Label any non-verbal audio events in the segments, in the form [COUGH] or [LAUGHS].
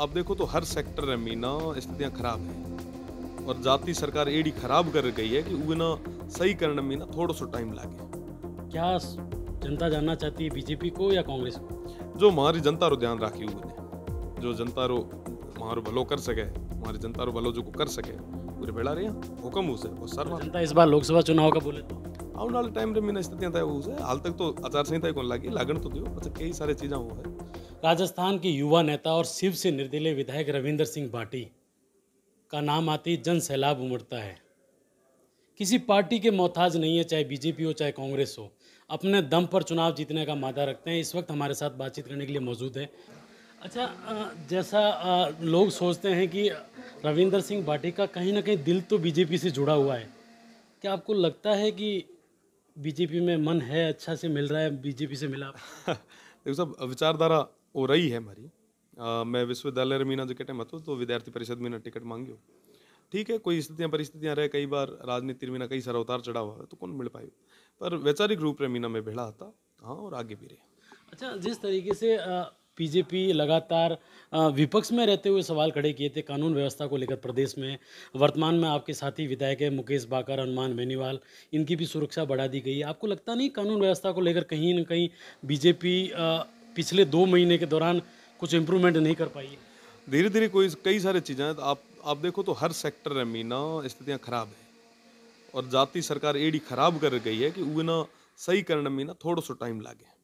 आप देखो तो हर सेक्टर में मीना स्थितियाँ खराब है और जाति सरकार एडी खराब कर गई है कि उना सही करने में ना थोड़ा सा टाइम लगे क्या जनता जानना चाहती है बीजेपी को या कांग्रेस को जो हमारी जनता रो ध्यान राखी हुए जो जनता रो हमारो भलो कर सके हमारी जनता रो भलो जो को कर सके पूरे बेड़ा रहे हुक्म उसे और सर जनता इस बार लोकसभा चुनाव का बोले तो। आने वाले टाइम रे मीना स्थितियाँ तय हुई हाल तक तो आचार संहिता ही कौन लागी लागण तो दियो मतलब कई सारे चीज़ें हुआ है राजस्थान के युवा नेता और शिव से निर्दलीय विधायक रविंद्र सिंह भाटी का नाम आते ही जन सैलाब उमड़ता है किसी पार्टी के मोहताज नहीं है चाहे बीजेपी हो चाहे कांग्रेस हो अपने दम पर चुनाव जीतने का मादा रखते हैं इस वक्त हमारे साथ बातचीत करने के लिए मौजूद है अच्छा जैसा लोग सोचते हैं कि रविंदर सिंह भाटी का कहीं ना कहीं दिल तो बीजेपी से जुड़ा हुआ है क्या आपको लगता है कि बीजेपी में मन है अच्छा से मिल रहा है बीजेपी से मिला [LAUGHS] देखो सब विचारधारा ઓરઈ હે मैं विश्वविद्यालय में मीना जो हैं मत तो विद्यार्थी परिषद में ना टिकट मांगियो ठीक है कोई स्थितियाँ परिस्थितियाँ रहे कई बार राजनीति में ना कई सारा उतार चढ़ाव हुआ तो कौन मिल पाई पर वैचारिक रूप में मीना में भिड़ा था हाँ और आगे भी रहे अच्छा जिस तरीके से बीजेपी लगातार विपक्ष में रहते हुए सवाल खड़े किए थे कानून व्यवस्था को लेकर प्रदेश में वर्तमान में आपके साथी विधायक है मुकेश बाकर हनुमान बेनीवाल इनकी भी सुरक्षा बढ़ा दी गई है आपको लगता नहीं कानून व्यवस्था को लेकर कहीं ना कहीं बीजेपी पिछले दो महीने के दौरान कुछ इम्प्रूवमेंट नहीं कर पाई धीरे धीरे कोई कई सारी चीज़ें हैं तो आप आप देखो तो हर सेक्टर है मीना स्थितियाँ खराब है और जाति सरकार एडी खराब कर गई है कि वो ना सही करने में ना थोड़ा सा टाइम लागे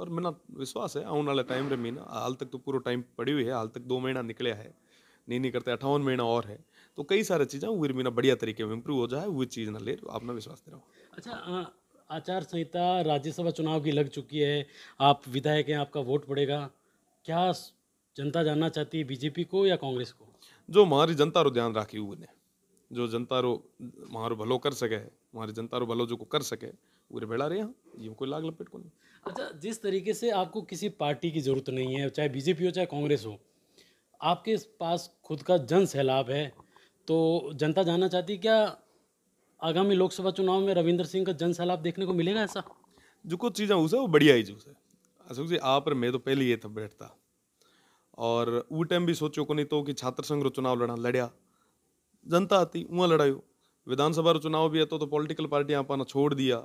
और मेरा विश्वास है आने वाला टाइम में मीना हाल तक तो पूरा टाइम पड़ी हुई है हाल तक दो महीना निकले है नहीं नहीं करते अठावन महीना और है तो कई सारी चीज़ें वीर मीना बढ़िया तरीके में इम्प्रूव हो जाए वो चीज़ ना ले तो ना विश्वास दे रहा हूँ अच्छा आचार संहिता राज्यसभा चुनाव की लग चुकी है आप विधायक हैं आपका वोट पड़ेगा क्या जनता जानना चाहती है बीजेपी को या कांग्रेस को जो हमारी जनता रो ध्यान राखी हुए ने जो जनता रो हमारो भलो कर सके हमारी जनता रो भलो जो को कर सके पूरे बेड़ा रहे ये कोई लाग लपेट को नहीं अच्छा जिस तरीके से आपको किसी पार्टी की ज़रूरत नहीं है चाहे बीजेपी हो चाहे कांग्रेस हो आपके पास खुद का जन सैलाब है तो जनता जानना चाहती क्या आगामी लोकसभा चुनाव में रविंद्र सिंह का जन सैलाब देखने को मिलेगा ऐसा जो कुछ चीज़ें उसे वो बढ़िया ही जूस है अशोक जी आप और मैं तो पहले ये था बैठता और वो टाइम भी सोचो को नहीं तो कि छात्र संघ रो चुनाव लड़ा लड़िया जनता आती वहाँ लड़ाई विधानसभा रो चुनाव भी है तो, तो पॉलिटिकल पार्टियाँ अपना छोड़ दिया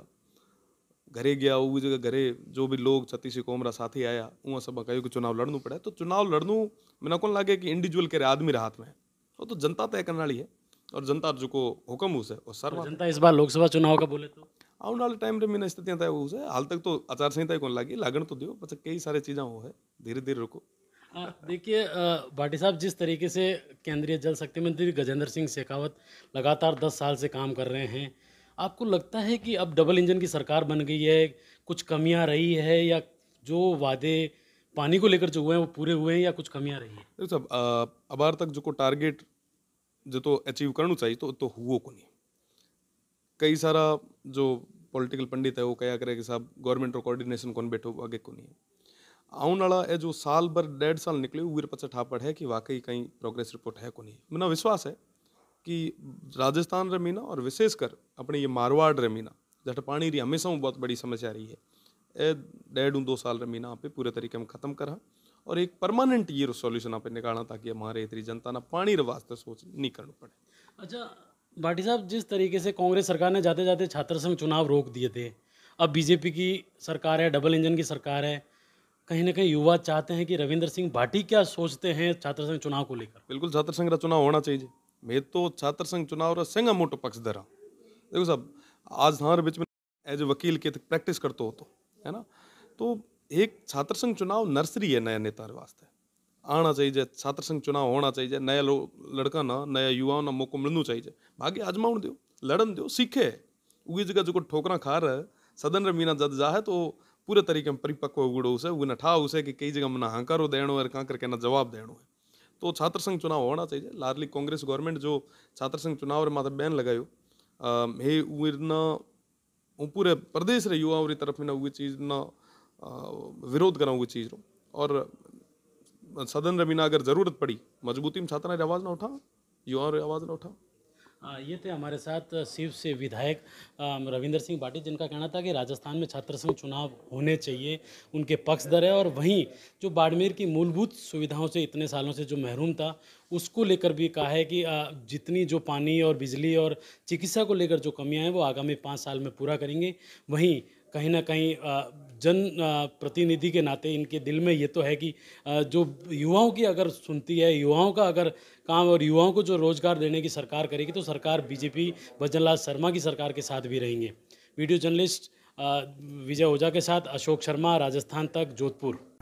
घरे गया वो जगह घरे जो भी लोग छत्तीस कोमरा साथी आया वहाँ सब कहो कि चुनाव लड़नू पड़े तो चुनाव लड़नू मैंने कौन लगे कि इंडिविजुअल के आदमी राहत में वो तो जनता तय करने वाली है और जनता जो को हुक्म हुआ और सर्व जनता इस बार लोकसभा चुनाव का बोले तो आने वाले टाइम रे मैंने स्थितियां तय तो हुई है हाल तक तो आचार संहिता को लागी लागण तो दियो बस कई सारे चीज़ें वो है धीरे धीरे रुको देखिए भाटी साहब जिस तरीके से केंद्रीय जल शक्ति मंत्री गजेंद्र सिंह शेखावत लगातार दस साल से काम कर रहे हैं आपको लगता है कि अब डबल इंजन की सरकार बन गई है कुछ कमियां रही है या जो वादे पानी को लेकर जो हुए हैं वो पूरे हुए हैं या कुछ कमियां रही है देखो सब अब तक जो को टारगेट अचीव तो करना चाहिए तो तो તો को नहीं कई सारा जो पॉलिटिकल पंडित है वो कया करे कि साहब गवर्नमेंट और कोऑर्डिनेशन कौन बैठो आगे कौन है आने वाला ये जो साल भर डेढ़ साल निकले वीर पचा ठापड़ है कि वाकई कहीं प्रोग्रेस रिपोर्ट है कौन मेरा विश्वास है कि राजस्थान रमीना और विशेषकर अपने ये मारवाड़ रमीना जहाँ पानी रही हमेशा बहुत बड़ी समस्या रही है ए डेढ़ दो साल रमीना आप पूरे तरीके में ख़त्म करा और एक परमानेंट ये सोल्यूशन आप निकालना ताकि हमारे इतनी जनता ना पानी वास्ते सोच नहीं करना पड़े अच्छा भाटी साहब जिस तरीके से कांग्रेस सरकार ने जाते जाते छात्र संघ चुनाव रोक दिए थे अब बीजेपी की सरकार है डबल इंजन की सरकार है कहीं ना कहीं युवा चाहते हैं कि रविंद्र सिंह भाटी क्या सोचते हैं छात्र संघ चुनाव को लेकर बिल्कुल छात्र संघ का चुनाव होना चाहिए मैं तो छात्र संघ चुनाव रहा संघ मोटो दे रहा देखो साहब आज हमारे बीच में एज ए वकील के प्रैक्टिस करते हो तो है ना तो एक छात्र संघ चुनाव नर्सरी है नया नेता वास्ते आना चाहिए छात्र संघ चुनाव होना चाहिए नया लोग लड़का ना नया युवाओं ना मौको मिलना चाहिए भाग्य आजमाउन दो लड़न दो सीखे उगी जगह जो ठोकरा खा रहा है सदन मीना जद जाए तो पूरे तरीके में परिपक्व उगड़ो उसे ना ठा उसे कि कई जगह मना हंकारो देना है कहाँ करके ना जवाब देना है तो छात्र संघ चुनाव होना चाहिए लार्ली कांग्रेस गवर्नमेंट जो छात्र संघ चुनाव रे माथे बैन लगायो हे उ ना पूरे प्रदेश रे युवाओं की तरफ में ना उ चीज ना विरोध करा उस चीज़ रो और सदन रे बिना अगर ज़रूरत पड़ी मजबूती में छात्रा आवाज़ ना उठा युवाओं आवाज़ ना उठा ये थे हमारे साथ शिव से विधायक रविंद्र सिंह बाटी जिनका कहना था कि राजस्थान में छात्र संघ चुनाव होने चाहिए उनके पक्ष दर है और वहीं जो बाड़मेर की मूलभूत सुविधाओं से इतने सालों से जो महरूम था उसको लेकर भी कहा है कि जितनी जो पानी और बिजली और चिकित्सा को लेकर जो कमियां हैं वो आगामी पाँच साल में पूरा करेंगे वहीं कहीं ना कहीं जन प्रतिनिधि के नाते इनके दिल में ये तो है कि जो युवाओं की अगर सुनती है युवाओं का अगर काम और युवाओं को जो रोज़गार देने की सरकार करेगी तो सरकार बीजेपी भजनलाल शर्मा की सरकार के साथ भी रहेंगे वीडियो जर्नलिस्ट विजय ओझा के साथ अशोक शर्मा राजस्थान तक जोधपुर